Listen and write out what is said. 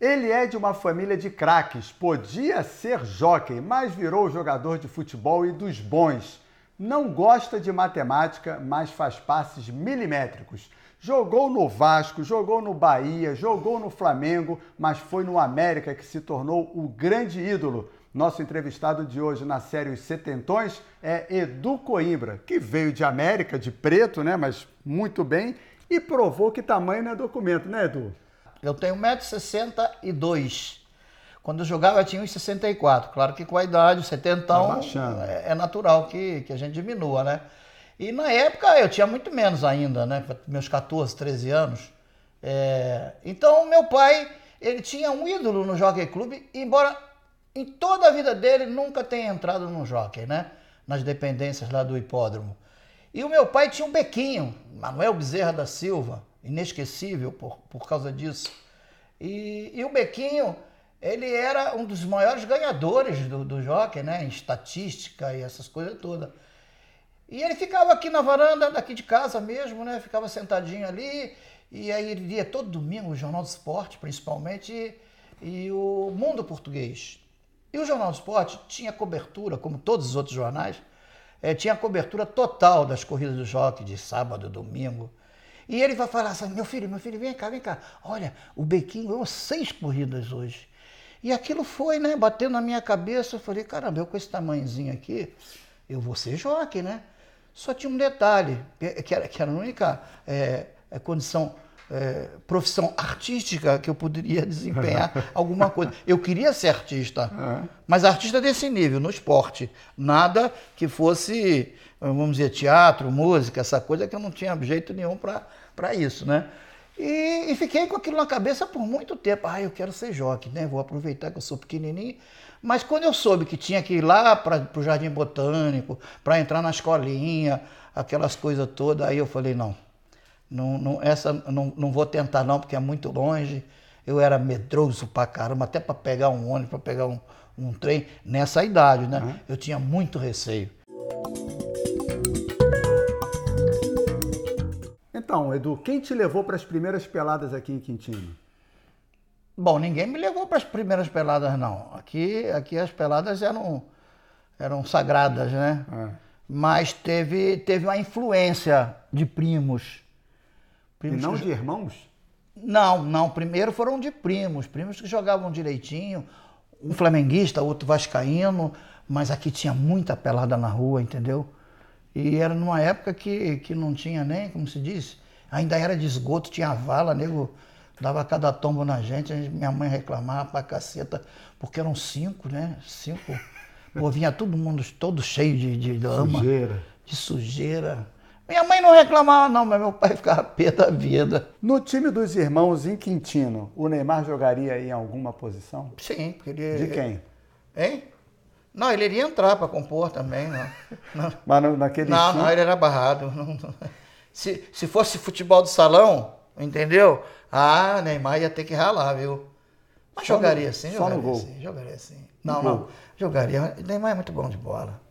Ele é de uma família de craques, podia ser jockey, mas virou jogador de futebol e dos bons. Não gosta de matemática, mas faz passes milimétricos. Jogou no Vasco, jogou no Bahia, jogou no Flamengo, mas foi no América que se tornou o grande ídolo. Nosso entrevistado de hoje na série Os Setentões é Edu Coimbra, que veio de América, de preto, né? Mas muito bem, e provou que tamanho não é documento, né, Edu? Eu tenho 1,62m. Quando eu jogava, eu tinha uns 64. Claro que com a idade, 70 é, é natural que, que a gente diminua, né? E na época eu tinha muito menos ainda, né? Meus 14, 13 anos. É... Então, meu pai, ele tinha um ídolo no Jockey Clube, embora em toda a vida dele nunca tenha entrado no Jockey, né? Nas dependências lá do hipódromo. E o meu pai tinha um bequinho, Manuel Bezerra da Silva inesquecível por, por causa disso. E, e o Bequinho, ele era um dos maiores ganhadores do, do jockey, né? Em estatística e essas coisas todas. E ele ficava aqui na varanda, daqui de casa mesmo, né? Ficava sentadinho ali. E aí ele lia todo domingo o Jornal do Esporte, principalmente, e, e o Mundo Português. E o Jornal do Esporte tinha cobertura, como todos os outros jornais, é, tinha cobertura total das corridas do jockey, de sábado, domingo. E ele vai falar assim: meu filho, meu filho, vem cá, vem cá. Olha, o Bequinho ganhou seis corridas hoje. E aquilo foi, né? batendo na minha cabeça. Eu falei: caramba, eu com esse tamanhozinho aqui, eu vou ser joque, né? Só tinha um detalhe, que era, que era a única é, é, condição. É, profissão artística que eu poderia desempenhar alguma coisa. Eu queria ser artista, é. mas artista desse nível, no esporte. Nada que fosse vamos dizer, teatro, música, essa coisa que eu não tinha jeito nenhum para isso, né? E, e, fiquei com aquilo na cabeça por muito tempo. Ah, eu quero ser joque, né? Vou aproveitar que eu sou pequenininho. Mas quando eu soube que tinha que ir lá para o Jardim Botânico, para entrar na escolinha, aquelas coisas todas, aí eu falei, não, não, não essa não, não vou tentar não, porque é muito longe. Eu era medroso pra caramba, até para pegar um ônibus, para pegar um, um trem, nessa idade, né? Uhum. Eu tinha muito receio. Então, Edu, quem te levou para as primeiras peladas aqui em Quintino? Bom, ninguém me levou para as primeiras peladas, não. Aqui, aqui as peladas eram, eram sagradas, né? É. Mas teve, teve uma influência de primos. primos e não que... de irmãos? Não, não. Primeiro foram de primos. Primos que jogavam direitinho. Um flamenguista, outro vascaíno. Mas aqui tinha muita pelada na rua, entendeu? E era numa época que, que não tinha nem, como se diz, ainda era de esgoto, tinha vala, nego dava cada tombo na gente, minha mãe reclamava pra caceta, porque eram cinco, né? Cinco. Pô, vinha todo mundo todo cheio de, de lama. Sujeira. De sujeira. Minha mãe não reclamava, não, mas meu pai ficava pé da vida. No time dos irmãos em Quintino, o Neymar jogaria em alguma posição? Sim, porque ele. De quem? Hein? Não, ele iria entrar para compor também. Não. não. Mas não, naquele Não, não, ele era barrado. Não, não. Se, se fosse futebol de salão, entendeu? Ah, Neymar ia ter que ralar, viu? Mas só jogaria no, assim, só no gol. Assim, jogaria sim. Não, não, jogaria. Neymar é muito bom de bola.